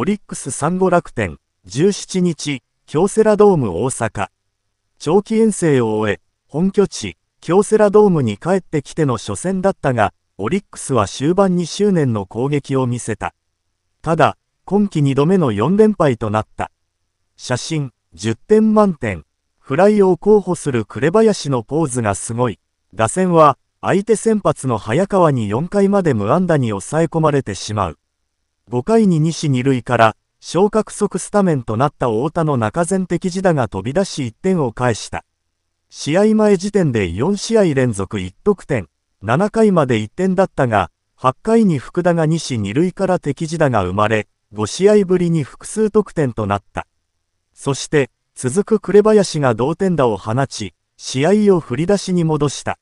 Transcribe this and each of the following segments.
オリックス産後楽天、17日、京セラドーム大阪。長期遠征を終え、本拠地、京セラドームに帰ってきての初戦だったが、オリックスは終盤に執念の攻撃を見せた。ただ、今季2度目の4連敗となった。写真、10点満点。フライを候補する紅林のポーズがすごい。打線は、相手先発の早川に4回まで無安打に抑え込まれてしまう。5回に西2塁から昇格即スタメンとなった太田の中前的自打が飛び出し1点を返した。試合前時点で4試合連続1得点、7回まで1点だったが、8回に福田が西2塁から敵自打が生まれ、5試合ぶりに複数得点となった。そして、続く紅林が同点打を放ち、試合を振り出しに戻した。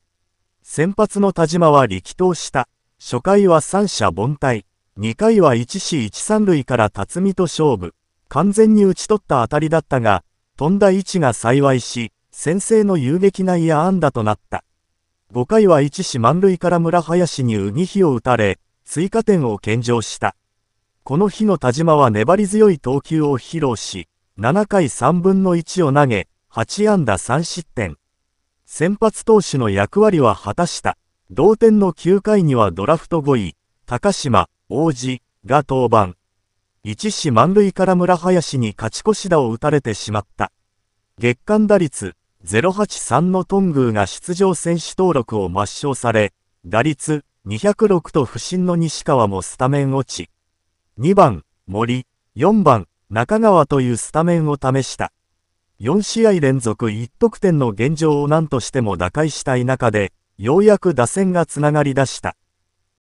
先発の田島は力投した。初回は三者凡退。2回は1死1三塁から辰巳と勝負。完全に打ち取った当たりだったが、飛んだ位置が幸いし、先制の遊撃内野安打となった。5回は1死満塁から村林にうぎ火を打たれ、追加点を献上した。この日の田島は粘り強い投球を披露し、7回3分の1を投げ、8安打3失点。先発投手の役割は果たした。同点の9回にはドラフト5位、高島、王子が登板。一死満塁から村林に勝ち越し打を打たれてしまった。月間打率083の頓宮が出場選手登録を抹消され、打率206と不振の西川もスタメン落ち。2番、森、4番、中川というスタメンを試した。4試合連続1得点の現状を何としても打開したい中で、ようやく打線がつながりだした。